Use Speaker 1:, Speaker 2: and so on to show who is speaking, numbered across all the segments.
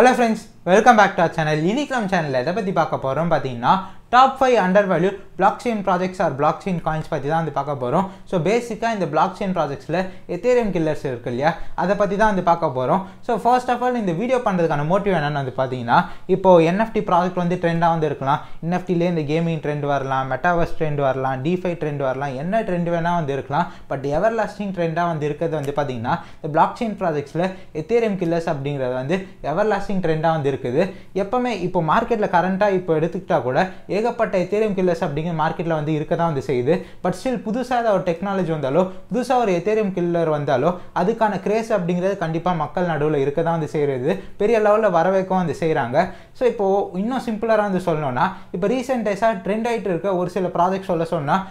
Speaker 1: hello friends welcome back to channel இன்னைக்கு நம்ம சேனலில் எதை பற்றி பார்க்க போகிறோம் பார்த்தீங்கன்னா top five under value blockchain projects or blockchain coins பற்றி தான் வந்து பார்க்க போகிறோம் ஸோ பேசிக்காக இந்த பிளாக் செயின் ப்ராஜெக்ட்ஸில் எத்தேரியம் கில்லர்ஸ் இருக்கு இல்லையா அதை பற்றி தான் வந்து பார்க்க போகிறோம் ஸோ ஃபர்ஸ்ட் ஆஃப் ஆல் இந்த வீடியோ பண்ணுறதுக்கான மோட்டிவ் என்னென்னு வந்து பார்த்தீங்கன்னா இப்போது என்எஃப்டி ப்ராஜெக்ட் வந்து ட்ரெண்டாக வந்து இருக்கலாம் என்எஃப்டிலே இந்த கேமிங் ட்ரெண்ட் வரலாம் மெட்டாவர்ஸ் ட்ரெண்ட் வரலாம் டிஃபை ட்ரெண்ட் வரலாம் என்ன ட்ரெண்ட் வேணால் வந்து இருக்கலாம் பட் எவர் லாஸ்டிங் ட்ரெண்டாக வந்து இருக்கிறது வந்து பார்த்தீங்கன்னா இந்த பிளாக் செயின் ப்ராஜெக்ட்ஸில் எத்தேரியம் கில்லர்ஸ் அப்படிங்கிறது வந்து எவர் லாஸ்டிங் ட்ரெண்டாக வந்து இருக்குது எப்போவுமே இப்போ மார்க்கெட்டில் கரண்ட்டாக இப்போ எடுத்துக்கிட்டால் கூட ஏகப்பட்ட எத்தேரியம் கில்லர்ஸ் அப்படிங்கிற மார்க்கெட்டில் வந்து இருக்க தான் வந்து செய்யுது பட் ஸ்டில் புதுசாக ஒரு டெக்னாலஜி வந்தாலோ புதுசாக ஒரு எத்தேரியம் கில்லர் வந்தாலோ அதுக்கான கிரேஸ் அப்படிங்கிறது கண்டிப்பாக மக்கள் நடுவில் இருக்க தான் வந்து செய்கிறது பெரிய லெவலில் வர வைக்கவும் வந்து செய்கிறாங்க ஸோ இப்போது இன்னும் சிம்பிளராக வந்து சொல்லணும்னா இப்போ ரீசெண்ட் ட்ரெண்ட் ஆகிட்டு இருக்க ஒரு சில ப்ராஜெக்ட் சொல்ல சொன்னால்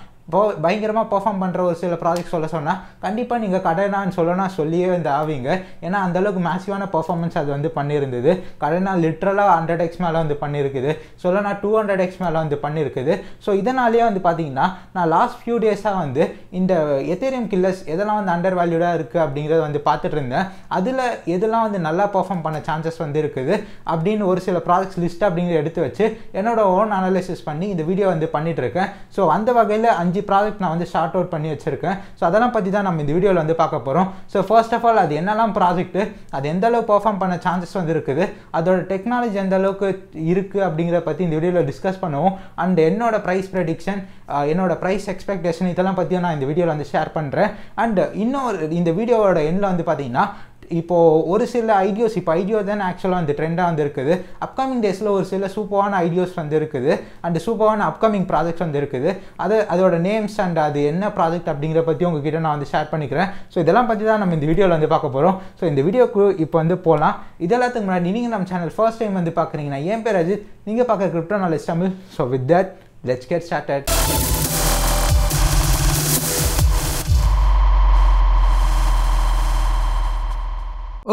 Speaker 1: பயங்கரமாக பர்ஃபார்ம் பண்ணுற ஒரு சில ப்ராஜெக்ட் சொல்ல சொன்னால் கண்டிப்பாக நீங்கள் கடனான்னு சொல்லணும் சொல்லியே வந்து ஆவீங்க ஏன்னா அந்தளவுக்கு மேசிவான பர்ஃபார்மன்ஸ் அது வந்து பண்ணியிருந்தது கடனா லிட்ரலாக ஹண்ட்ரட் எக்ஸ் மேலே வந்து பண்ணியிருக்குது சொல்லனா டூ ஹண்ட்ரட் எக்ஸ் மேலே வந்து பண்ணியிருக்குது ஸோ இதனாலேயே வந்து பார்த்தீங்கன்னா நான் லாஸ்ட் ஃபியூ டேஸாக வந்து இந்த எத்தேரியம் கில்லர்ஸ் எதெல்லாம் வந்து அண்டர் வேல்யூடாக இருக்குது அப்படிங்கிறத வந்து பார்த்துட்டு இருந்தேன் அதில் எதெல்லாம் வந்து நல்லா பர்ஃபார்ம் பண்ண சான்சஸ் வந்து இருக்குது அப்படின்னு ஒரு சில ப்ராஜெக்ட்ஸ் லிஸ்ட் அப்படிங்கிறத எடுத்து வச்சு என்னோட ஓன் அனலைசிஸ் பண்ணி இந்த வீடியோ வந்து பண்ணிகிட்ருக்கேன் ஸோ அந்த வகையில் அஞ்சு அஞ்சு ப்ராஜெக்ட் நான் வந்து ஷார்ட் அவுட் பண்ணி வச்சுருக்கேன் ஸோ அதெல்லாம் பற்றி தான் நம்ம இந்த வீடியோவில் வந்து பார்க்க போகிறோம் ஸோ ஃபர்ஸ்ட் ஆஃப் ஆல் அது என்னெல்லாம் ப்ராஜெக்ட்டு அது எந்த அளவுக்கு பர்ஃபார்ம் பண்ண சான்சஸ் வந்து இருக்குது அதோட டெக்னாலஜி எந்த அளவுக்கு இருக்குது அப்படிங்கிறத பற்றி இந்த வீடியோவில் டிஸ்கஸ் பண்ணுவோம் அண்ட் என்னோட ப்ரைஸ் ப்ரெடிக்ஷன் என்னோட ப்ரைஸ் எக்ஸ்பெக்டேஷன் இதெல்லாம் பற்றியும் நான் இந்த வீடியோவில் வந்து ஷேர் பண்ணுறேன் அண்ட் இன்னும் இந்த வீடியோவோட எண்ணில் வந்து பார்த்தீங்கன்னா இப்போது ஒரு சில ஐடியோஸ் இப்போ ஐடியோ தான் ஆக்சுவலாக வந்து ட்ரெண்டாக வந்து இருக்குது அப்கமிங் டேஸில் ஒரு சில சூப்பரான ஐடியோஸ் வந்து இருக்குது அண்ட் சூப்பரான அப்கமிங் ப்ராஜெக்ட்ஸ் வந்து இருக்குது அது அதோட நேம்ஸ் அண்ட் அது என்ன ப்ராஜெக்ட் அப்படிங்கிற பற்றி உங்ககிட்ட நான் வந்து ஷேர் பண்ணிக்கிறேன் ஸோ இதெல்லாம் பற்றி தான் நம்ம இந்த வீடியோவில் வந்து பார்க்க போகிறோம் ஸோ இந்த வீடியோக்கு இப்போ வந்து போகலாம் இதெல்லாத்துக்கு முன்னாடி நீங்கள் நம்ம சேனல் ஃபர்ஸ்ட் டைம் வந்து பார்க்குறீங்கன்னா என் பேர் அஜித் நீங்கள் பார்க்குற crypto knowledge Tamil so with that let's get started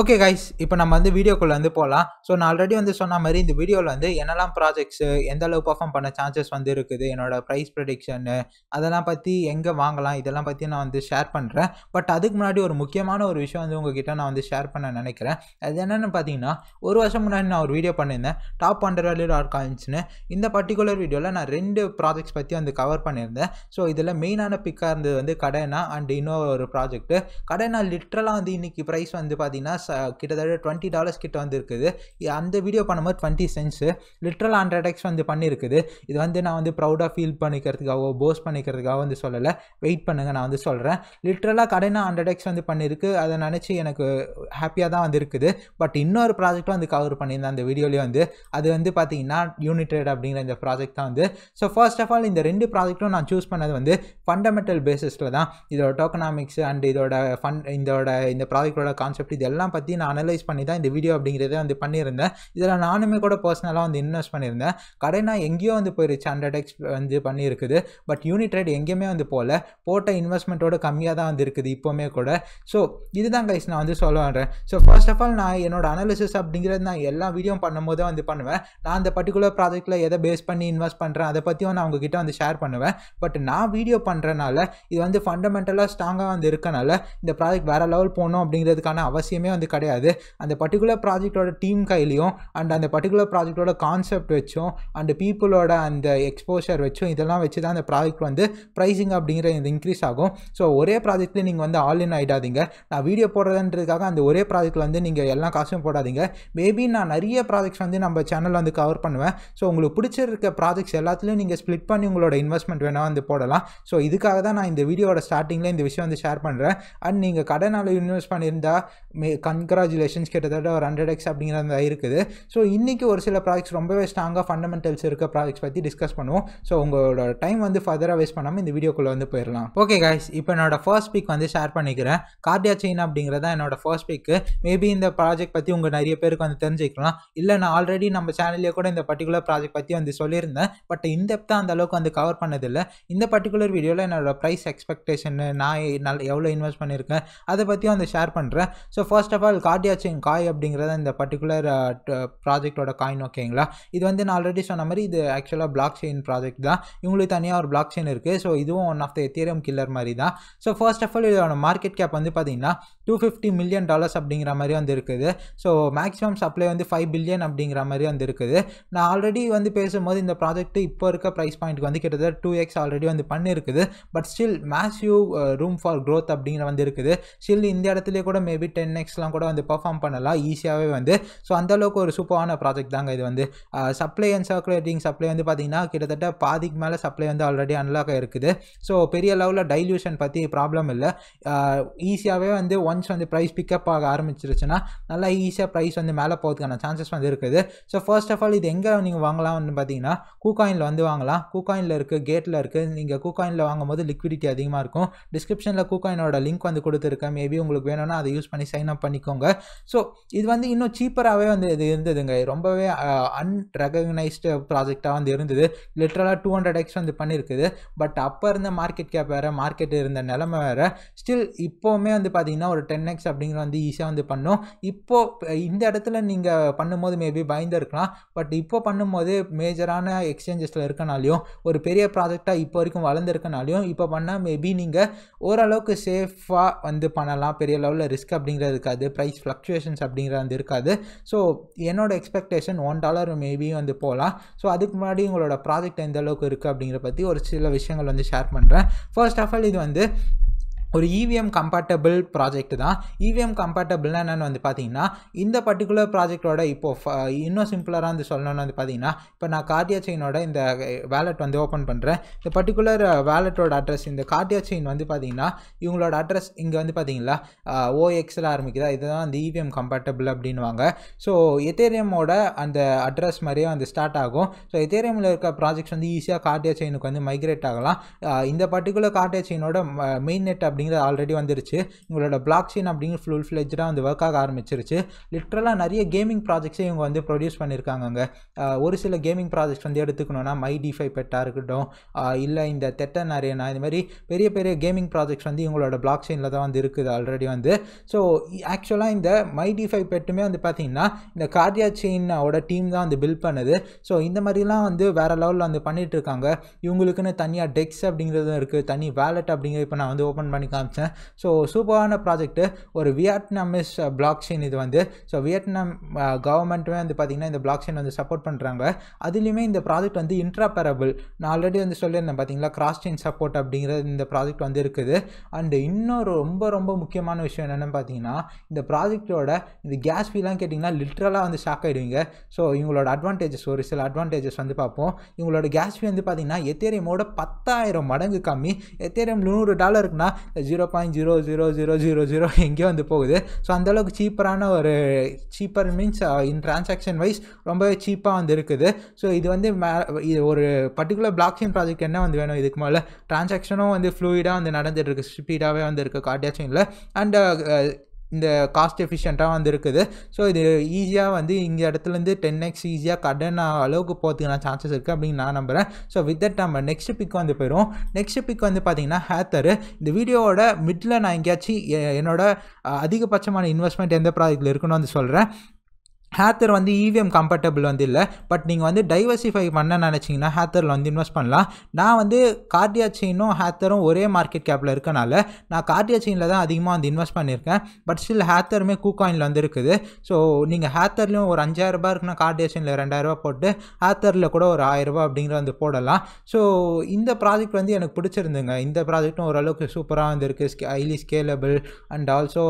Speaker 1: okay guys இப்போ நம்ம வந்து வீடியோக்குள்ளே வந்து போகலாம் ஸோ நான் ஆல்ரெடி வந்து சொன்ன மாதிரி இந்த வீடியோவில் வந்து என்னெல்லாம் ப்ராஜெக்ட்ஸு எந்த அளவு பர்ஃபார்ம் பண்ண சான்சஸ் வந்து இருக்குது என்னோட ப்ரைஸ் ப்ரொடிக்ஷனு அதெல்லாம் பற்றி எங்கே வாங்கலாம் இதெல்லாம் பற்றி நான் வந்து ஷேர் பண்ணுறேன் பட் அதுக்கு முன்னாடி ஒரு முக்கியமான ஒரு விஷயம் வந்து உங்ககிட்ட நான் வந்து ஷேர் பண்ண நினைக்கிறேன் அது என்னென்னு பார்த்தீங்கன்னா ஒரு வருஷம் முன்னாடி நான் ஒரு வீடியோ பண்ணியிருந்தேன் டாப் ஹண்ட்ரட் வேல்யூ டாட் காயின்ஸ்னு இந்த பர்டிகுலர் வீடியோவில் நான் ரெண்டு ப்ராஜெக்ட்ஸ் பற்றி வந்து கவர் பண்ணியிருந்தேன் ஸோ இதில் மெயினான பிக்காக இருந்தது வந்து கடைனா அண்ட் இன்னொரு ப்ராஜெக்ட்டு கடைனா லிட்ரலாக வந்து இன்றைக்கி ப்ரைஸ் வந்து பார்த்திங்கன்னா கிட்டத்தட்ட டுவெண்ட்டி டாலர்ஸ் கிட்ட வந்துருக்குது அந்த வீடியோ பண்ணும்போது twenty cents literal hundred X வந்து பண்ணியிருக்குது இது வந்து நான் வந்து ப்ரௌடாக ஃபீல் பண்ணிக்கிறதுக்காகவோ போஸ் பண்ணிக்கிறதுக்காக வந்து சொல்லலை வெயிட் பண்ணுங்கள் நான் வந்து சொல்கிறேன் லிட்ரலாக கடைனா ஹண்ட்ரட் எக்ஸ் வந்து பண்ணியிருக்கு அதை நினச்சி எனக்கு ஹாப்பியாக தான் வந்து இருக்குது பட் இன்னொரு ப்ராஜெக்ட்டும் வந்து கவர் பண்ணியிருந்தேன் அந்த வீடியோலேயே வந்து அது வந்து பார்த்தீங்கன்னா யூனிடெட் அப்படிங்கிற இந்த ப்ராஜெக்ட் தான் வந்து ஸோ ஃபர்ஸ்ட் ஆஃப் ஆல் இந்த ரெண்டு ப்ராஜெக்ட்டும் நான் சூஸ் பண்ணது வந்து ஃபண்டமெண்டல் பேசிஸில் தான் இதோட டோக்கனாமிக்ஸ் அண்ட் இதோட ஃபண்ட் இதோட இந்த ப்ராஜெக்டோட கான்செப்ட் இது எல்லாம் பற்றி நான் அனலைஸ் பண்ணி தான் இந்த வீடியோ அப்படிங்கிறத வந்து பண்ணியிருந்தேன் இதில் நானுமே கூட பர்சனலாக வந்து இன்வெஸ்ட் பண்ணியிருந்தேன் கடை நான் எங்கேயோ வந்து போயிருச்சு ஹண்ட்ரட் எக்ஸ் வந்து பண்ணியிருக்குது பட் யூனிட் ரேட் எங்கேயுமே வந்து போகல போட்ட இன்வெஸ்ட்மெண்ட்டோட கம்மியாக தான் வந்து இருக்குது இப்போவுமே கூட ஸோ இதுதான் கைஸ் நான் வந்து சொல்ல வரேன் ஸோ ஃபர்ஸ்ட் ஆஃப் ஆல் நான் என்னோட அனாலிசிஸ் அப்படிங்கிறது நான் எல்லா வீடியோ பண்ணும்போது வந்து பண்ணுவேன் நான் அந்த பர்டிகுலர் ப்ராஜெக்ட்டில் எதை பேஸ் பண்ணி இன்வெஸ்ட் பண்ணுறேன் அதை பற்றியும் நான் உங்ககிட்ட வந்து ஷேர் பண்ணுவேன் பட் நான் வீடியோ பண்ணுறனால இது வந்து ஃபண்டமெண்டலாக ஸ்ட்ராங்காக வந்து இருக்கனால இந்த ப்ராஜெக்ட் வேறு லெவல் போகணும் அப்படிங்கிறதுக்கான அவசியமே வந்து வந்து கிடையாது அந்த பர்டிகுலர் ப்ராஜெக்டோட டீம் கையிலையும் அண்ட் அந்த பர்டிகுலர் ப்ராஜெக்டோட கான்செப்ட் வச்சும் அண்ட் பீப்புளோட அந்த எக்ஸ்போஷர் வச்சும் இதெல்லாம் வச்சு தான் அந்த ப்ராஜெக்ட் வந்து ப்ரைஸிங் அப்படிங்கிற இது இன்க்ரீஸ் ஆகும் ஸோ ஒரே ப்ராஜெக்ட்லேயே நீங்கள் வந்து ஆல் இன் ஆகிடாதீங்க நான் வீடியோ போடுறதுன்றதுக்காக அந்த ஒரே ப்ராஜெக்ட்டில் வந்து நீங்கள் எல்லா காசும் போடாதீங்க மேபி நான் நிறைய ப்ராஜெக்ட்ஸ் வந்து நம்ம சேனலில் வந்து கவர் பண்ணுவேன் ஸோ உங்களுக்கு பிடிச்சிருக்க ப்ராஜெக்ட்ஸ் எல்லாத்துலேயும் நீங்கள் ஸ்ப்ளிட் பண்ணி உங்களோட இன்வெஸ்ட்மெண்ட் வேணால் வந்து போடலாம் ஸோ இதுக்காக தான் நான் இந்த வீடியோட ஸ்டார்டிங்கில் இந்த விஷயம் வந்து ஷேர் பண்ணுறேன் அண்ட் நீங்கள் கடனால் இன்வெஸ்ட் பண்ணியிருந்தால் மே கன்க்ராச்சுலேஷன்ஸ் கிட்டத்தட்ட ஒரு ஹண்ட்ரட் எக்ஸ் அப்படிங்கிறதா இருக்குது ஸோ இன்றைக்கி ஒரு சில ப்ராஜெக்ட்ஸ் ரொம்பவே ஸ்ட்ராங்காக ஃபண்டமெண்டல்ஸ் இருக்க ப்ராஜெக்ட்ஸ் பற்றி டிஸ்கஸ் பண்ணுவோம் ஸோ உங்களோட டைம் வந்து ஃபர்தராக வேஸ்ட் பண்ணாமல் இந்த வீடியோக்குள்ளே வந்து போயிடலாம் ஓகே கைஸ் இப்போ என்னோட ஃபர்ஸ்ட் பிக் வந்து ஷேர் பண்ணிக்கிறேன் கார்டியா செயின் அப்படிங்கிறதா என்னோட ஃபர்ஸ்ட் பிக்கு மேபி இந்த ப்ராஜெக்ட் பற்றி உங்கள் நிறைய பேருக்கு வந்து தெரிஞ்சுக்கலாம் இல்லை நான் ஆல்ரெடி நம்ம சேனல்லேயே கூட இந்த பர்டிகுலர் ப்ராஜெக்ட் பற்றி வந்து சொல்லியிருந்தேன் பட் இந்த தான் அந்த அளவுக்கு வந்து கவர் பண்ணதில்லை இந்த பர்டிகுலர் வீடியோவில் என்னோட ப்ரைஸ் எக்ஸ்பெக்டேஷன் நான் எவ்வளோ இன்வெஸ்ட் பண்ணியிருக்கேன் அதை பற்றி வந்து ஷேர் பண்ணுறேன் so first first of all chain காய் அப்படிங்கிறத இந்த பர்டிகுலர் ப்ராஜெக்டோட காயின் ஓகேங்களா இது வந்து நான் ஆல்ரெடி சொன்ன மாதிரி இது ஆக்சுவலாக பிளாக் செயின் ப்ராஜெக்ட் தான் இவங்களுக்கு தனியாக ஒரு பிளாக் செயின் இருக்குது ஸோ இதுவும் one of the Ethereum killer மாதிரி தான் ஸோ ஃபர்ஸ்ட் ஆஃப் ஆல் இதோட மார்க்கெட் கேப் வந்து பார்த்தீங்கன்னா டூ ஃபிஃப்டி மில்லியன் டாலர்ஸ் அப்படிங்கிற மாதிரி வந்து இருக்குது ஸோ மேக்ஸிமம் சப்ளை வந்து ஃபைவ் பில்லியன் அப்படிங்கிற மாதிரி வந்து இருக்குது நான் ஆல்ரெடி வந்து பேசும்போது இந்த ப்ராஜெக்ட் இப்போ இருக்க ப்ரைஸ் பாயிண்ட்டுக்கு வந்து கிட்டத்தட்ட டூ எக்ஸ் ஆல்ரெடி வந்து பண்ணியிருக்குது but still massive room for growth அப்படிங்கிற வந்து இருக்குது ஸ்டில் இந்த இடத்துல கூட மேபி டென் எக்ஸ் ப்ராஜெக்ட்ஸ்லாம் கூட வந்து பர்ஃபார்ம் பண்ணலாம் ஈஸியாகவே வந்து ஸோ அந்தளவுக்கு ஒரு சூப்பரான ப்ராஜெக்ட் தாங்க இது வந்து சப்ளை அண்ட் சர்க்குலேட்டிங் சப்ளை வந்து பார்த்திங்கன்னா கிட்டத்தட்ட பாதிக்கு மேலே சப்ளை வந்து ஆல்ரெடி அன்லாக் இருக்குது ஸோ பெரிய லெவலில் டைல்யூஷன் பற்றி ப்ராப்ளம் இல்லை ஈஸியாகவே வந்து ஒன்ஸ் வந்து ப்ரைஸ் பிக்கப் ஆக ஆரம்பிச்சிருச்சுன்னா நல்லா ஈஸியாக ப்ரைஸ் வந்து மேலே போகிறதுக்கான சான்சஸ் வந்து இருக்குது ஸோ ஃபர்ஸ்ட் ஆஃப் ஆல் இது எங்கே நீங்கள் வாங்கலாம்னு பார்த்தீங்கன்னா கூகாயினில் வந்து வாங்கலாம் கூகாயினில் இருக்குது கேட்டில் இருக்குது நீங்கள் கூகாயினில் வாங்கும் போது லிக்விடிட்டி அதிகமாக இருக்கும் டிஸ்கிரிப்ஷனில் கூகாயினோட லிங்க் வந்து கொடுத்துருக்கேன் மேபி உங்களுக்கு வேணும்னா அதை யூஸ் பண்ணி சைன் அப் பண்ணி பண்ணிக்கோங்க ஸோ இது வந்து இன்னும் சீப்பராகவே வந்து இது இருந்ததுங்க ரொம்பவே அன்ரெகனைஸ்டு ப்ராஜெக்டாக வந்து இருந்தது லிட்ரலாக டூ ஹண்ட்ரட் எக்ஸ் வந்து பண்ணியிருக்குது பட் அப்போ இருந்த மார்க்கெட் கேப் வேறு மார்க்கெட் இருந்த நிலமை வேறு ஸ்டில் இப்போவுமே வந்து பார்த்தீங்கன்னா ஒரு டென் எக்ஸ் அப்படிங்கிற வந்து ஈஸியாக வந்து பண்ணும் இப்போது இந்த இடத்துல நீங்கள் பண்ணும்போது மேபி பயந்துருக்கலாம் பட் இப்போ பண்ணும்போது மேஜரான எக்ஸ்சேஞ்சஸில் இருக்கனாலையும் ஒரு பெரிய ப்ராஜெக்டாக இப்போ வரைக்கும் வளர்ந்துருக்கனாலையும் இப்போ பண்ணால் மேபி நீங்கள் ஓரளவுக்கு சேஃபாக வந்து பண்ணலாம் பெரிய லெவலில் ரிஸ்க் அப்படிங்கிறது இருக்காது இருக்காது ப்ரைஸ் ஃப்ளக்சுவேஷன்ஸ் அப்படிங்கிற வந்து இருக்காது ஸோ என்னோட எக்ஸ்பெக்டேஷன் ஒன் டாலர் மேபி வந்து போகலாம் ஸோ அதுக்கு முன்னாடி உங்களோட ப்ராஜெக்ட் எந்த அளவுக்கு இருக்குது அப்படிங்கிற பற்றி ஒரு சில விஷயங்கள் வந்து ஷேர் பண்ணுறேன் ஃபர்ஸ்ட் ஆஃப் ஆல் இது வந்து ஒரு இவிஎம் கம்பேட்டபிள் ப்ராஜெக்ட் தான் இவிஎம் e கம்பேட்டபிள்னா என்னென்னு வந்து பார்த்தீங்கன்னா இந்த பர்டிகுலர் ப்ராஜெக்டோட இப்போது இன்னும் சிம்பிளராக வந்து சொல்லணும்னு வந்து பார்த்தீங்கன்னா இப்போ நான் கார்டியா செயினோட இந்த வேலெட் வந்து ஓப்பன் பண்ணுறேன் இந்த பர்டிகுலர் வேலெட்டோட அட்ரஸ் இந்த கார்டியா செயின் வந்து பார்த்தீங்கன்னா இவங்களோட அட்ரஸ் இங்கே வந்து பார்த்தீங்களா ஓஎக்ஸில் ஆரம்பிக்குதா இதுதான் e அந்த இவிஎம் கம்பேட்டபிள் அப்படின்வாங்க ஸோ எத்தேரியமோட அந்த அட்ரஸ் மாதிரியே வந்து ஸ்டார்ட் ஆகும் ஸோ எத்தேரியமில் இருக்க ப்ராஜெக்ட்ஸ் வந்து ஈஸியாக கார்டியா செயினுக்கு வந்து மைக்ரேட் ஆகலாம் இந்த பர்டிகுலர் கார்டியா செயினோட மெயின் நெட் அப்படி அப்படிங்கிறது ஆல்ரெடி வந்துருச்சு இவங்களோட பிளாக் செயின் அப்படிங்கிற ஃபுல் ஃப்ளெஜாக வந்து ஒர்க் ஆக ஆரம்பிச்சிருச்சு லிட்ரலாக நிறைய கேமிங் ப்ராஜெக்ட்ஸே இவங்க வந்து ப்ரொடியூஸ் பண்ணியிருக்காங்க ஒரு சில கேமிங் ப்ராஜெக்ட்ஸ் வந்து எடுத்துக்கணும்னா மை டிஃபை பெட்டாக இருக்கட்டும் இல்லை இந்த தெட்டன் அரேனா இது மாதிரி பெரிய பெரிய கேமிங் ப்ராஜெக்ட்ஸ் வந்து இவங்களோட பிளாக் செயினில் தான் வந்து இருக்குது ஆல்ரெடி வந்து ஸோ ஆக்சுவலாக இந்த மை டிஃபை பெட்டுமே வந்து பார்த்திங்கன்னா இந்த கார்டியா செயினோட டீம் தான் வந்து பில்ட் பண்ணுது ஸோ இந்த மாதிரிலாம் வந்து வேறு லெவலில் வந்து பண்ணிகிட்ருக்காங்க இவங்களுக்குன்னு தனியாக டெக்ஸ் அப்படிங்கிறது இருக்குது தனி வேலெட் அப்படிங்கிற இப்போ நான் வந்து ஓப்பன் பண்ணி காமிச்சேன் ஸோ சூப்பரான ப்ராஜெக்ட்டு ஒரு வியட்நாமிஸ் பிளாக்செயின் uh, இது வந்து ஸோ வியட்நாம் கவர்மெண்ட்டுமே வந்து பார்த்திங்கன்னா இந்த பிளாக்செயின் வந்து சப்போர்ட் பண்ணுறாங்க அதுலேயுமே இந்த ப்ராஜெக்ட் வந்து இன்ட்ராபரபிள் நான் ஆல்ரெடி வந்து சொல்லியிருந்தேன் பார்த்தீங்களா கிராஸ் செயின் சப்போர்ட் அப்படிங்கிற இந்த ப்ராஜெக்ட் வந்து இருக்குது அண்டு இன்னொரு ரொம்ப ரொம்ப முக்கியமான விஷயம் என்னென்னு பார்த்தீங்கன்னா இந்த ப்ராஜெக்டோட இந்த கேஸ் ஃபீலாம் கேட்டிங்கன்னா லிட்ரலாக வந்து ஷாக் ஆகிடுவீங்க ஸோ இவங்களோட அட்வான்டேஜஸ் ஒரு சில அட்வான்டேஜஸ் வந்து பார்ப்போம் இவங்களோட கேஸ் ஃபீ வந்து பார்த்தீங்கன்னா எத்தேரியமோட பத்தாயிரம் மடங்கு கம்மி எத்தேரியம் நூறு டாலருக்குன்னா இந்த zero point zero zero zero zero zero எங்கேயோ வந்து போகுது ஸோ அந்தளவுக்கு சீப்பரான ஒரு cheaper means in transaction wise ரொம்பவே சீப்பாக வந்து இருக்குது ஸோ இது வந்து இது ஒரு பர்டிகுலர் பிளாக் செயின் ப்ராஜெக்ட் என்ன வந்து வேணும் இதுக்கு மேலே டிரான்சாக்ஷனும் வந்து ஃப்ளூயிடாக வந்து நடந்துகிட்டு இருக்கு ஸ்பீடாகவே வந்து இருக்குது காட்டியாச்சும் இல்லை அண்ட் இந்த காஸ்ட் எஃபிஷியண்ட்டாக வந்து இருக்குது ஸோ இது ஈஸியாக வந்து இந்த இடத்துலேருந்து டென் எக்ஸ் ஈஸியாக கடன் அளவுக்கு போகிறதுக்கான சான்சஸ் இருக்குது அப்படின்னு நான் நம்புகிறேன் ஸோ வித் தட் நம்ம நெக்ஸ்ட் பிக் வந்து போயிடும் நெக்ஸ்ட் பிக் வந்து பார்த்தீங்கன்னா ஹேத்தர் இந்த வீடியோவோட மிட்டில் நான் எங்கேயாச்சும் என்னோட அதிகபட்சமான இன்வெஸ்ட்மெண்ட் எந்த ப்ராஜெக்டில் இருக்குன்னு வந்து சொல்கிறேன் ஹேத்தர் வந்து இவிஎம் e கம்ஃபர்டபுள் வந்து இல்லை பட் நீங்கள் வந்து டைவர்சிஃபை பண்ண நினச்சிங்கன்னா ஹேத்தரில் வந்து இன்வெஸ்ட் பண்ணலாம் நான் வந்து கார்டியா செயினும் ஹேத்தரும் ஒரே மார்க்கெட் கேப்பில் இருக்கனால நான் கார்டியா செயினில் தான் அதிகமாக வந்து இன்வெஸ்ட் பண்ணியிருக்கேன் பட் ஸ்டில் ஹேத்தருமே கூகாயினில் வந்து இருக்குது ஸோ நீங்கள் ஹேத்தர்லேயும் ஒரு அஞ்சாயிரரூபா இருக்குன்னா கார்டியா செயினில் ரெண்டாயிரரூபா போட்டு ஹேத்தரில் கூட ஒரு ஆயிரரூபா அப்படிங்கிற வந்து போடலாம் ஸோ இந்த ப்ராஜெக்ட் வந்து எனக்கு பிடிச்சிருந்துங்க இந்த ப்ராஜெக்ட்டும் ஓரளவுக்கு சூப்பராக வந்து இருக்குது highly scalable and also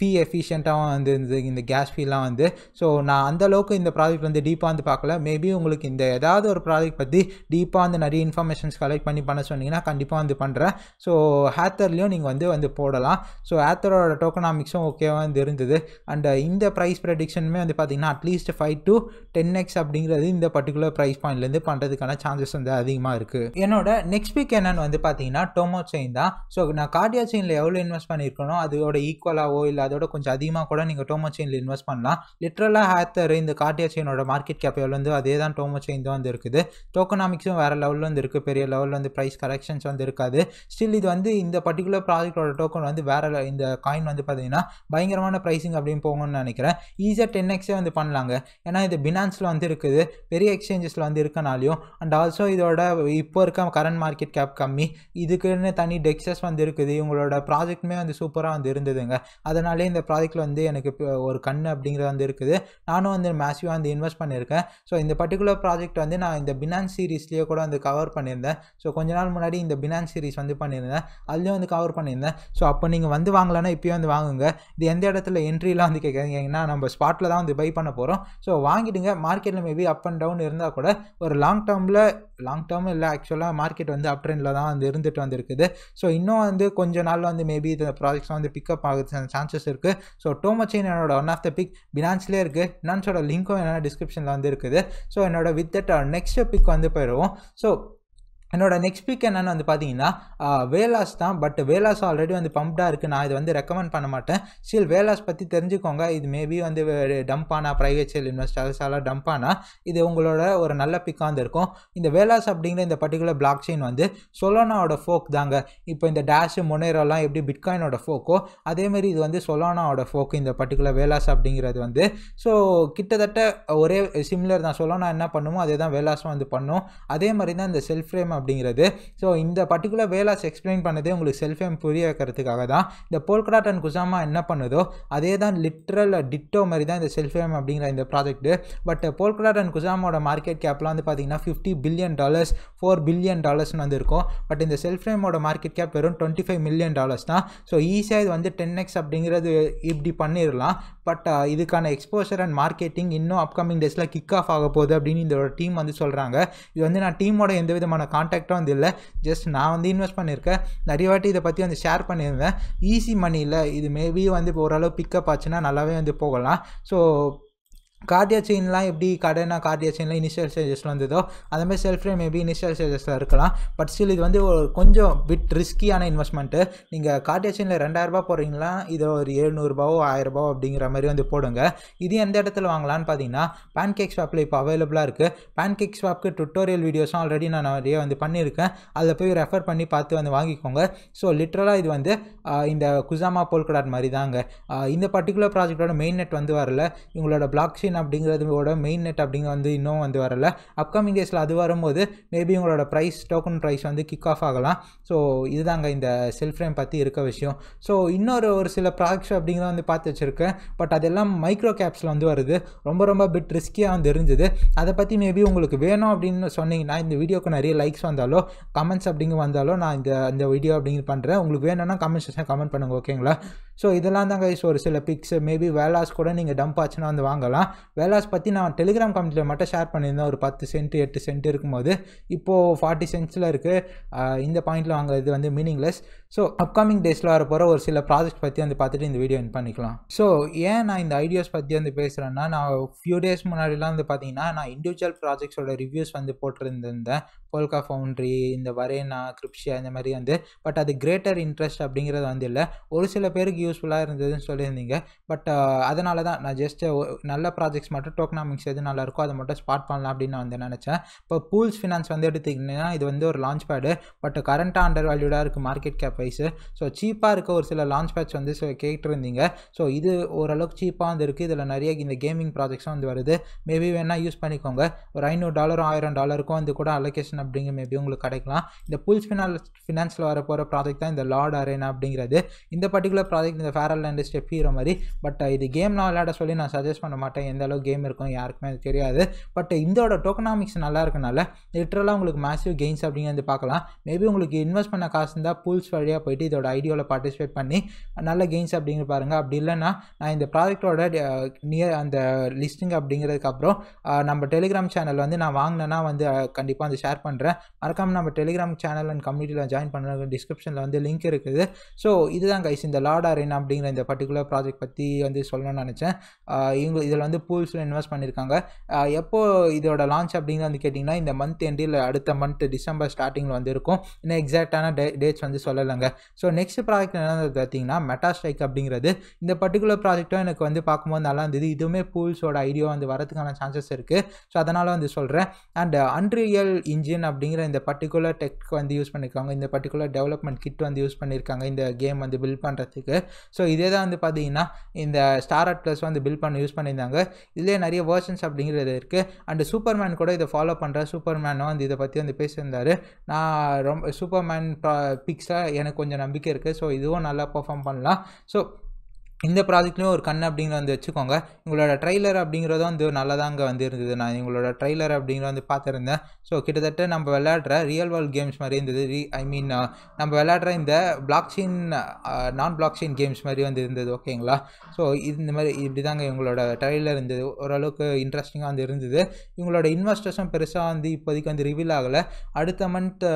Speaker 1: fee எஃபிஷியண்ட்டாகவும் வந்து இருந்தது இந்த கேஸ் ஃபீலாம் வந்து ஸோ நான் அந்தளவுக்கு இந்த ப்ராஜெக்ட் வந்து டீப்பாக வந்து பார்க்கல மேபி உங்களுக்கு இந்த ஏதாவது ஒரு ப்ராஜெக்ட் பற்றி டீப்பாக வந்து நிறைய இன்ஃபர்மேஷன்ஸ் கலெக்ட் பண்ணி பண்ண சொன்னீங்கன்னா கண்டிப்பாக வந்து பண்ணுறேன் ஸோ ஹேத்தர்லேயும் நீங்கள் வந்து வந்து போடலாம் ஸோ ஹேத்தரோட டோக்கனாமிக்ஸும் ஓகேவாக வந்து இருந்தது அண்ட் uh, இந்த ப்ரைஸ் ப்ரெடிக்ஷனுமே வந்து பார்த்திங்கன்னா at least five to ten X அப்படிங்கிறது இந்த பர்டிகுலர் ப்ரைஸ் பாயிண்ட்லேருந்து பண்ணுறதுக்கான சான்சஸ் வந்து அதிகமாக இருக்குது என்னோட நெக்ஸ்ட் வீக் என்னென்னு வந்து பார்த்தீங்கன்னா டோமோ செயின் தான் ஸோ நான் கார்டியா செயினில் எவ்வளோ இன்வெஸ்ட் பண்ணியிருக்கணும் அதோட ஈக்குவலாகவோ இல்லை அதோட கொஞ்சம் அதிகமாக கூட நீங்கள் டோமோ செயினில் இன்வெஸ்ட் பண்ணலாம் லிட்ரலாக ஹேத்தர் இந்த கார்டியா செயினோட மார்க்கெட் கேப் எவ்வளோ வந்து அதே தான் டோமோ செயின் தான் வந்து இருக்குது டோக்கனாமிக்ஸும் வேறு லெவலில் வந்து இருக்குது பெரிய லெவலில் வந்து ப்ரைஸ் கரெக்ஷன்ஸ் வந்து இருக்காது ஸ்டில் இது வந்து இந்த பர்டிகுலர் ப்ராஜெக்டோட டோக்கன் வந்து வேறு இந்த காயின் வந்து பார்த்தீங்கன்னா பயங்கரமான ப்ரைஸிங் அப்படின்னு போகணும்னு நினைக்கிறேன் ஈஸியாக டென் எக்ஸே வந்து பண்ணலாங்க ஏன்னா இது பினான்ஸில் வந்து இருக்குது பெரிய எக்ஸ்சேஞ்சஸில் வந்து இருக்கனாலையும் அண்ட் ஆல்சோ இதோட இப்போ இருக்க கரண்ட் மார்க்கெட் கேப் கம்மி இதுக்குன்னு தனி டெக்ஸஸ் வந்து இருக்குது இவங்களோட ப்ராஜெக்ட்டுமே வந்து சூப்பராக வந்து இருந்ததுங்க அதனால் அதனாலே இந்த ப்ராஜெக்ட்டில் வந்து எனக்கு ஒரு கண் அப்படிங்கிறது வந்து இருக்குது நானும் வந்து மேசிவாக வந்து இன்வெஸ்ட் பண்ணியிருக்கேன் ஸோ இந்த பர்டிகுலர் ப்ராஜெக்ட் வந்து நான் இந்த பினான்ஸ் சீரீஸ்லேயே கூட வந்து கவர் பண்ணியிருந்தேன் ஸோ கொஞ்ச நாள் முன்னாடி இந்த பினான்ஸ் சீரீஸ் வந்து பண்ணியிருந்தேன் அதுலேயும் வந்து கவர் பண்ணியிருந்தேன் ஸோ அப்போ நீங்கள் வந்து வாங்கலன்னா இப்போயே வந்து வாங்குங்க இது எந்த இடத்துல என்ட்ரிலாம் வந்து கேட்குறீங்கன்னா நம்ம ஸ்பாட்டில் தான் வந்து பை பண்ண போகிறோம் ஸோ வாங்கிடுங்க மார்க்கெட்டில் மேபி அப் அண்ட் டவுன் இருந்தால் கூட ஒரு லாங் டேர்மில் லாங் டேர்மும் இல்லை ஆக்சுவலாக மார்க்கெட் வந்து அப் ட்ரெண்டில் தான் வந்து இருந்துட்டு வந்திருக்குது ஸோ இன்னும் வந்து கொஞ்ச நாள் வந்து மேபி இந்த ப்ராஜெக்ட்ஸ்லாம் வந்து பிக்கப் ஆகுது சான்சஸ் இருக்குது ஸோ டோமச்சின் என்னோட ஒன் ஆஃப் த பிக் பினான்ஸ்லேயே இருக்குது பினான்ஸோட லிங்க்கும் என்னென்ன டிஸ்கிரிப்ஷனில் வந்து இருக்குது ஸோ என்னோட வித் தட் நெக்ஸ்ட் பிக் வந்து போயிடுவோம் ஸோ என்னோட நெக்ஸ்ட் பீக் என்னென்னு வந்து பார்த்தீங்கன்னா வேலாஸ் தான் பட் வேலாஸ் ஆல்ரெடி வந்து பம்ப்டாக இருக்குது நான் இதை வந்து ரெக்கமெண்ட் பண்ண மாட்டேன் ஸ்டில் வேலாஸ் பற்றி தெரிஞ்சுக்கோங்க இது மேபி வந்து டம்ப் ஆனால் ப்ரைவேட் சேல் இன்வெஸ்டர்ஸ் எல்லாம் ஆனால் இது உங்களோட ஒரு நல்ல பிக்காக வந்து இருக்கும் இந்த வேலாஸ் அப்படிங்கிற இந்த பர்டிகுலர் பிளாக் செயின் வந்து சொலோனாவோட ஃபோக் தாங்க இப்போ இந்த டேஷ் மொனேரோலாம் எப்படி பிட்காயினோட ஃபோக்கோ அதேமாரி இது வந்து சொலோனாவோட ஃபோக்கு இந்த பர்டிகுலர் வேலாஸ் அப்படிங்கிறது வந்து ஸோ கிட்டத்தட்ட ஒரே சிம்லர் தான் சொலோனா என்ன பண்ணுமோ அதே தான் வேலாஸும் வந்து பண்ணும் அதே மாதிரி தான் இந்த செல்ஃப் ஃப்ரேம் அப்படிங்கிறது ஸோ இந்த பர்டிகுலர் வேலாஸ் எக்ஸ்பிளைன் பண்ணதே உங்களுக்கு எம் புரிய வைக்கிறதுக்காக தான் இந்த போல்கடாட் அண்ட் குசாமா என்ன பண்ணுதோ அதே தான் லிட்ரல் டிட்டோ மாதிரி தான் இந்த செல்ஃப் எம் அப்படிங்கிற இந்த ப்ராஜெக்ட்டு பட் போல்கடாட் அண்ட் குசாமோட மார்க்கெட் கேப்லாம் வந்து பார்த்தீங்கன்னா fifty billion dollars four billion டாலர்ஸ்னு வந்துருக்கும் பட் இந்த எம்மோட மார்க்கெட் கேப் வெறும் டுவெண்ட்டி ஃபைவ் மில்லியன் டாலர்ஸ் தான் ஸோ ஈஸியாக இது வந்து டென் எக்ஸ் அப்படிங்கிறது இப்படி பண்ணிடலாம் பட் uh, இதுக்கான எக்ஸ்போஷர் அண்ட் மார்க்கெட்டிங் இன்னும் அப்கமிங் டேஸில் கிக் ஆஃப் ஆக போகுது அப்படின்னு இதோட டீம் வந்து சொல்கிறாங்க இது வந்து நான் டீமோட எந்த விதமான கான்டாக்டும் வந்து இல்லை ஜஸ்ட் நான் வந்து இன்வெஸ்ட் பண்ணியிருக்கேன் நிறைய வாட்டி இதை பற்றி வந்து ஷேர் பண்ணியிருந்தேன் ஈஸி மணியில் இது மேபி வந்து இப்போ ஓரளவு பிக்கப் ஆச்சுன்னா நல்லாவே வந்து போகலாம் ஸோ கார்டியா செயின்லாம் எப்படி கடைனா கார்டியா செயின்லாம் இனிஷியல் ஸ்டேஜஸில் வந்ததோ அதேமாதிரி செல்ஃப் ஃப்ரேம் எப்படி இனிஷியல் ஸ்டேஜஸில் இருக்கலாம் பட் ஸ்டில் இது வந்து ஒரு கொஞ்சம் பிட் ரிஸ்கியான இன்வெஸ்ட்மெண்ட்டு நீங்கள் கார்டியா செயினில் ரெண்டாயிரரூபா போகிறீங்களா இதை ஒரு எழுநூறுபாவோ ஆயிரரூபாவோ அப்படிங்கிற மாதிரி வந்து போடுங்க இது எந்த இடத்துல வாங்கலான்னு பார்த்தீங்கன்னா பேன் கேக் ஸ்வாப்பில் இப்போ அவைலபிளாக இருக்குது பேன் கேக் ஸ்வாப்க்கு டுட்டோரியல் வீடியோஸும் ஆல்ரெடி நான் நிறைய வந்து பண்ணியிருக்கேன் அதில் போய் ரெஃபர் பண்ணி பார்த்து வந்து வாங்கிக்கோங்க ஸோ லிட்ரலாக இது வந்து இந்த குசாமா போல்கடாட் மாதிரி தாங்க இந்த பர்டிகுலர் ப்ராஜெக்டோட மெயின் நெட் வந்து வரல இவங்களோட பிளாக் அப்படிங்கிறது அப்படிங்கிறதோட மெயின் நெட் அப்படிங்க வந்து இன்னும் வந்து வரல அப்கமிங் டேஸில் அது வரும்போது மேபி உங்களோட ப்ரைஸ் டோக்கன் ப்ரைஸ் வந்து கிக் ஆஃப் ஆகலாம் ஸோ இதுதாங்க இந்த செல்ஃப் ஃப்ரேம் பற்றி இருக்க விஷயம் ஸோ இன்னொரு ஒரு சில ப்ராடக்ட்ஸ் அப்படிங்கிறத வந்து பார்த்து வச்சுருக்கேன் பட் அதெல்லாம் மைக்ரோ கேப்ஸில் வந்து வருது ரொம்ப ரொம்ப பிட் ரிஸ்கியாக வந்து இருந்தது அதை பற்றி மேபி உங்களுக்கு வேணும் அப்படின்னு சொன்னீங்கன்னா இந்த வீடியோக்கு நிறைய லைக்ஸ் வந்தாலோ கமெண்ட்ஸ் அப்படிங்க வந்தாலோ நான் இந்த இந்த வீடியோ அப்படிங்கிறது பண்ணுறேன் உங்களுக்கு வேணும்னா கமெண்ட் செக்ஷன் கமெண்ட் பண்ணுங்கள் ஓகேங்களா ஸோ இதெல்லாம் தான் கைஸ் ஒரு சில பிக்ஸ் மேபி வேலாஸ் கூட நீங்கள் டம்ப் ஆச்சுன்னா வந்து வாங்கலாம் வேலாஸ் பற்றி நான் டெலிகிராம் கம்பெனியில் மட்டும் ஷேர் பண்ணியிருந்தேன் ஒரு பத்து சென்ட் எட்டு சென்ட் இருக்கும்போது இப்போது ஃபார்ட்டி சென்ட்ஸில் இருக்குது இந்த பாயிண்டில் வாங்குறது வந்து மீனிங்லெஸ் ஸோ அப்கமிங் டேஸில் வர போகிற ஒரு சில ப்ராஜெக்ட் பற்றி வந்து பார்த்துட்டு இந்த வீடியோ என் பண்ணிக்கலாம் ஸோ ஏன் நான் இந்த ஐடியாஸ் பற்றி வந்து பேசுகிறேன்னா நான் ஃபியூ டேஸ் முன்னாடிலாம் வந்து பார்த்தீங்கன்னா நான் இண்டிவிஜுவல் ப்ராஜெக்ட்ஸோட ரிவ்யூஸ் வந்து போட்டிருந்திருந்தேன் போல்கா ஃபவுண்ட்ரி இந்த வரேனா கிரிப்ஷியா இந்த மாதிரி வந்து பட் அது கிரேட்டர் இன்ட்ரெஸ்ட் அப்படிங்கிறது வந்து இல்லை ஒரு சில பேருக்கு யூஸ்ஃபுல்லாக இருந்ததுன்னு சொல்லியிருந்தீங்க பட் அதனால தான் நான் ஜஸ்ட் நல்ல ப்ராஜெக்ட்ஸ் மட்டும் டோக்னாமிக்ஸ் எது நல்லாயிருக்கோ அதை மட்டும் ஸ்பாட் பண்ணலாம் அப்படின்னு நான் வந்து நினச்சேன் இப்போ பூல்ஸ் ஃபினான்ஸ் வந்து எடுத்திங்கன்னா இது வந்து ஒரு லான்ச் பேடு பட் கரண்ட்டாக அண்டர் வேல்யூடாக இருக்குது மார்க்கெட் கேப் ப்ரைஸு ஸோ சீப்பாக இருக்க ஒரு சில லான்ச் பேட்ச் வந்து ஸோ கேட்டுருந்தீங்க ஸோ இது ஓரளவுக்கு சீப்பாக வந்து இருக்குது இதில் நிறைய இந்த கேமிங் ப்ராஜெக்ட்ஸும் வந்து வருது மேபி வேணால் யூஸ் பண்ணிக்கோங்க ஒரு ஐநூறு டாலரும் ஆயிரம் டாலருக்கும் வந்து கூட அலொகேஷன் அப்படிங்க மேபி உங்களுக்கு கிடைக்கலாம் இந்த புல்ஸ் ஃபினான்ஸ் ஃபினான்ஸில் வர போகிற ப்ராஜெக்ட் தான் இந்த லார்ட் அரேனா அப்படிங்கிறது இந்த பர்டிகுலர் ப்ராஜெக்ட் இந்த ஃபேரல் அண்ட் ஸ்டெப் ஹீரோ மாதிரி பட் இது கேம் நான் விளையாட சொல்லி நான் சஜஸ்ட் பண்ண மாட்டேன் எந்த அளவு கேம் இருக்கும் யாருக்குமே அது தெரியாது பட் இதோட டோக்கனாமிக்ஸ் நல்லா இருக்கனால லிட்ரலாக உங்களுக்கு மேசிவ் கெயின்ஸ் அப்படிங்கிறது பார்க்கலாம் மேபி உங்களுக்கு இன்வெஸ்ட் பண்ண காசு இருந்தால் பூல்ஸ் வழியாக போயிட்டு இதோட ஐடியோவில் பார்ட்டிசிபேட் பண்ணி நல்ல கெயின்ஸ் அப்படிங்கிற பாருங்கள் அப்படி இல்லைன்னா நான் இந்த ப்ராஜெக்டோட நியர் அந்த லிஸ்டிங் அப்படிங்கிறதுக்கப்புறம் நம்ம டெலிகிராம் சேனல் வந்து நான் வாங்கினேன்னா வந்து கண்டிப்பாக வந்து ஷேர் பண்ணுறேன் மறக்காமல் நம்ம டெலிகிராம் சேனல் அண்ட் கம்யூனிட்டியில் ஜாயின் பண்ணுற டிஸ்கிரிப்ஷனில் வந்து லிங்க் இருக்குது ஸோ இதுதான் கைஸ் இந்த லார்ட் அரின் அப்படிங்கிற இந்த பர்டிகுலர் ப்ராஜெக்ட் பற்றி வந்து சொல்லணும்னு நினச்சேன் இவங்க இதில் வந்து பூல்ஸில் இன்வெஸ்ட் பண்ணியிருக்காங்க எப்போது இதோட லான்ச் அப்படிங்கிற வந்து கேட்டிங்கன்னா இந்த மந்த் எண்டில் அடுத்த மந்த் டிசம்பர் ஸ்டார்டிங்கில் வந்து இருக்கும் இன்னும் எக்ஸாக்டான டே டேட்ஸ் வந்து சொல்லலை பண்ணுறாங்க ஸோ நெக்ஸ்ட் ப்ராஜெக்ட் என்னது பார்த்தீங்கன்னா மெட்டாஸ்ட்ரைக் அப்படிங்கிறது இந்த பர்டிகுலர் ப்ராஜெக்ட்டும் எனக்கு வந்து பார்க்கும்போது நல்லா இருந்தது இதுவுமே பூல்ஸோட ஐடியா வந்து வரதுக்கான சான்சஸ் இருக்குது ஸோ அதனால் வந்து சொல்கிறேன் அண்ட் அன்ரியல் இன்ஜின் அப்படிங்கிற இந்த பர்டிகுலர் டெக் வந்து யூஸ் பண்ணியிருக்காங்க இந்த பர்டிகுலர் டெவலப்மெண்ட் கிட் வந்து யூஸ் பண்ணியிருக்காங்க இந்த கேம் வந்து பில்ட் பண்ணுறதுக்கு ஸோ இதே தான் வந்து பார்த்தீங்கன்னா இந்த ஸ்டார் அட் ப்ளஸ் வந்து பில்ட் பண்ண யூஸ் பண்ணியிருந்தாங்க இதிலே நிறைய வேர்ஷன்ஸ் அப்படிங்கிறது இருக்குது அண்ட் சூப்பர்மேன் கூட இதை ஃபாலோ பண்ணுற சூப்பர்மேனும் வந்து இதை பற்றி வந்து பேசியிருந்தார் நான் ரொம்ப சூப்பர்மேன் ப்ரா பிக்ஸாக எனக்கு கொஞ்சம் நம்பிக்கை இருக்குது ஸோ இதுவும் நல்லா பர்ஃபார்ம் பண்ணலாம் ஸோ இந்த ப்ராஜெக்ட்லேயும் ஒரு கண் அப்படிங்கிற வந்து வச்சுக்கோங்க உங்களோட ட்ரெய்லர் அப்படிங்கிறதும் வந்து நல்லதாங்க அங்கே வந்து இருந்தது நான் எங்களோட ட்ரெய்லர் அப்படிங்கிற வந்து பார்த்துருந்தேன் ஸோ கிட்டத்தட்ட நம்ம விளையாடுற ரியல் வேர்ல்டு கேம்ஸ் மாதிரி இருந்தது ரீ ஐ மீன் நம்ம விளையாடுற இந்த பிளாக்செயின் நான் பிளாக்செயின் கேம்ஸ் மாதிரி வந்து இருந்தது ஓகேங்களா ஸோ இந்த மாதிரி இப்படி தாங்க இவங்களோட ட்ரெய்லர் இருந்தது ஓரளவுக்கு இன்ட்ரெஸ்டிங்காக வந்து இருந்தது இவங்களோட இன்வெஸ்டர்ஸும் பெருசாக வந்து இப்போதைக்கு வந்து ரிவீல் ஆகலை அடுத்த மந்த்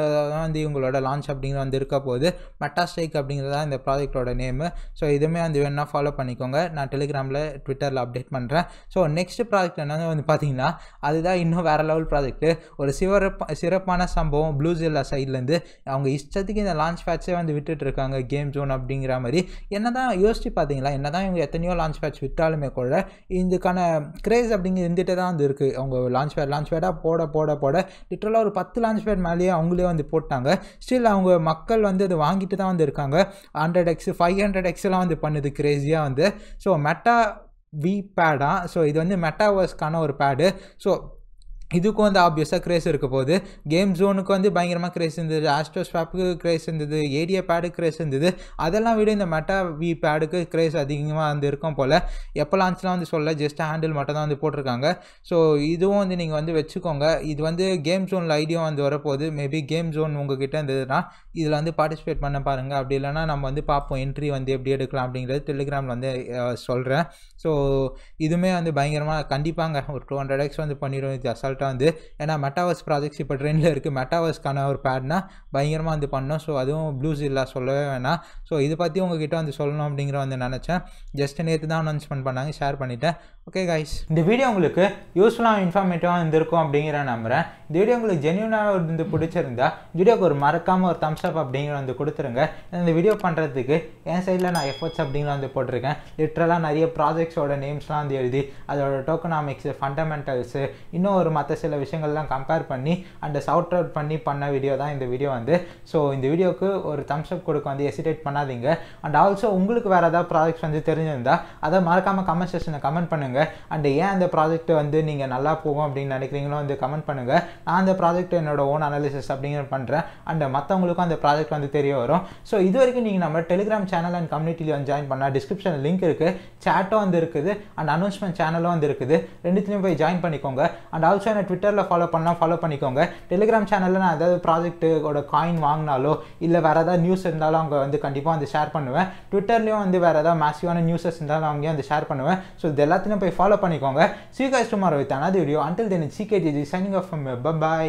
Speaker 1: வந்து இவங்களோட லான்ச் அப்படிங்கிற வந்து இருக்க போகுது மெட்டாஸ்டேக் அப்படிங்கிறது தான் இந்த ப்ராஜெக்டோட நேமு ஸோ இதுவுமே வந்து வேணால் ஃபாலோ பண்ணிக்கோங்க நான் டெலிகிராமில் ட்விட்டரில் அப்டேட் பண்ணுறேன் ஸோ நெக்ஸ்ட் ப்ராஜெக்ட் என்ன வந்து பார்த்தீங்கன்னா அதுதான் இன்னும் வேறு லெவல் ப்ராஜெக்ட்டு ஒரு சிவரப்பா சிறப்பான சம்பவம் ப்ளூ ஜில்லா சைட்லேருந்து அவங்க இஷ்டத்துக்கு இந்த லான்ச் பேட்சே வந்து விட்டுட்டு இருக்காங்க கேம் ஜோன் அப்படிங்கிற மாதிரி என்ன தான் யோசிச்சு பார்த்தீங்களா என்ன தான் இவங்க எத்தனையோ லான்ச் பேட்ச் விட்டாலுமே கூட இதுக்கான க்ரேஸ் அப்படிங்கிற இருந்துகிட்டே தான் வந்து இருக்குது அவங்க லான்ச் பேட் லான்ச் பேடாக போட போட போட லிட்டரலாக ஒரு பத்து லான்ச் பேட் மேலேயே அவங்களே வந்து போட்டாங்க ஸ்டில் அவங்க மக்கள் வந்து அதை வாங்கிட்டு தான் வந்து இருக்காங்க ஹண்ட்ரட் எக்ஸ் ஃபைவ் ஹண்ட்ரட் எக்ஸ்லாம் வந்து பண்ணுது கிரேஸ் ஈஸியாக வந்து ஸோ மெட்டா வி பேடா ஸோ இது வந்து மெட்டாவர்ஸ்க்கான ஒரு பேடு ஸோ இதுக்கும் வந்து ஆப்வியஸாக க்ரேஸ் இருக்க போகுது கேம் ஜோனுக்கு வந்து பயங்கரமாக க்ரேஸ் இருந்தது ஸ்வாப்புக்கு க்ரேஸ் இருந்தது ஏரியா பேடுக்கு க்ரேஸ் இருந்தது அதெல்லாம் விட இந்த மெட்டா வி பேடுக்கு க்ரேஸ் அதிகமாக வந்து இருக்கும் போல் எப்போ லான்ச்லாம் வந்து சொல்ல ஜஸ்ட் ஹேண்டில் மட்டும் தான் வந்து போட்டிருக்காங்க ஸோ இதுவும் வந்து நீங்கள் வந்து வச்சுக்கோங்க இது வந்து கேம் ஜோனில் ஐடியா வந்து வரப்போகுது மேபி கேம் ஜோன் உங்ககிட்ட இருந்ததுன்னா இதில் வந்து பார்ட்டிசிபேட் பண்ண பாருங்கள் அப்படி இல்லைனா நம்ம வந்து பார்ப்போம் என்ட்ரி வந்து எப்படி எடுக்கலாம் அப்படிங்கிறது டெலிகிராமில் வந்து சொல்கிறேன் ஸோ இதுவுமே வந்து பயங்கரமாக கண்டிப்பாங்க ஒரு டூ ஹண்ட்ரட் எக்ஸ் வந்து பண்ணிவிடும் இது அசால்ட் ப்ராஜெக்டாக வந்து ஏன்னா மெட்டாவர்ஸ் ப்ராஜெக்ட்ஸ் இப்போ ட்ரெண்டில் இருக்குது மெட்டாவர்ஸ்க்கான ஒரு பேட்னா பயங்கரமாக வந்து பண்ணோம் ஸோ அதுவும் ப்ளூஸ் இல்லை சொல்லவே வேணாம் ஸோ இதை பற்றி உங்ககிட்ட வந்து சொல்லணும் அப்படிங்கிற வந்து நினச்சேன் ஜஸ்ட் நேற்று தான் அனௌன்ஸ்மெண்ட் பண்ணாங்க ஷேர் பண்ணிவிட்டேன் ஓகே கைஸ் இந்த வீடியோ உங்களுக்கு யூஸ்ஃபுல்லாக இன்ஃபார்மேட்டிவாக இருந்திருக்கும் அப்படிங்கிற நம்புகிறேன் இந்த வீடியோ உங்களுக்கு ஜென்யூனாக இருந்து பிடிச்சிருந்தா வீடியோக்கு ஒரு மறக்காமல் ஒரு தம்ஸ் அப் அப்படிங்கிற வந்து கொடுத்துருங்க இந்த வீடியோ பண்ணுறதுக்கு என் சைடில் நான் எஃபர்ட்ஸ் அப்படிங்கிற வந்து போட்டிருக்கேன் லிட்ரலாக நிறைய ப்ராஜெக்ட்ஸோட நேம்ஸ்லாம் வந்து எழுதி அதோட டோக்கனாமிக்ஸு ஃபண்டமெண்டல்ஸு இன்னும் ஒரு மற்ற மற்ற சில விஷயங்கள்லாம் கம்பேர் பண்ணி அண்ட் சவுட் அவுட் பண்ணி பண்ண வீடியோ தான் இந்த வீடியோ வந்து ஸோ இந்த வீடியோக்கு ஒரு தம்ஸ் அப் கொடுக்க வந்து எசிடேட் பண்ணாதீங்க அண்ட் ஆல்சோ உங்களுக்கு வேறு ஏதாவது ப்ராஜெக்ட்ஸ் வந்து தெரிஞ்சிருந்தா அதை மறக்காமல் கமெண்ட் செஷனில் கமெண்ட் பண்ணுங்கள் அண்ட் ஏன் அந்த ப்ராஜெக்ட் வந்து நீங்கள் நல்லா போகும் அப்படின்னு நினைக்கிறீங்களோ வந்து கமெண்ட் பண்ணுங்கள் நான் அந்த ப்ராஜெக்ட் என்னோட ஓன் அனாலிசிஸ் அப்படிங்கிற பண்ணுறேன் அண்ட் மற்றவங்களுக்கும் அந்த ப்ராஜெக்ட் வந்து தெரிய வரும் ஸோ இது வரைக்கும் நீங்கள் நம்ம டெலிகிராம் சேனல் அண்ட் கம்யூனிட்டியில் வந்து ஜாயின் பண்ணால் டிஸ்கிரிப்ஷன் லிங்க் இருக்குது சேட்டும் வந்து இருக்குது அண்ட் அனௌன்ஸ்மெண்ட் சேனலும் வந்து இருக்குது ரெண்டுத்தையும் போய் ஜாயின் பண்ணிக்கோங்க அண்ட் ஆல்சோ ட்விட்டரில் ஃபாலோ பண்ணால் ஃபாலோ பண்ணிக்கோங்க டெலிகிராம் சேனலில் நான் ஏதாவது ப்ராஜெக்ட்டோட காயின் வாங்கினாலோ இல்லை வேறு ஏதாவது நியூஸ் இருந்தாலும் அவங்க வந்து கண்டிப்பாக வந்து ஷேர் பண்ணுவேன் ட்விட்டர்லேயும் வந்து வேறு ஏதாவது மேசிவான நியூஸஸ் இருந்தாலும் அவங்க வந்து ஷேர் பண்ணுவேன் ஸோ இது எல்லாத்தையும் போய் ஃபாலோ பண்ணிக்கோங்க see tomorrow with another video until then CKG signing off bye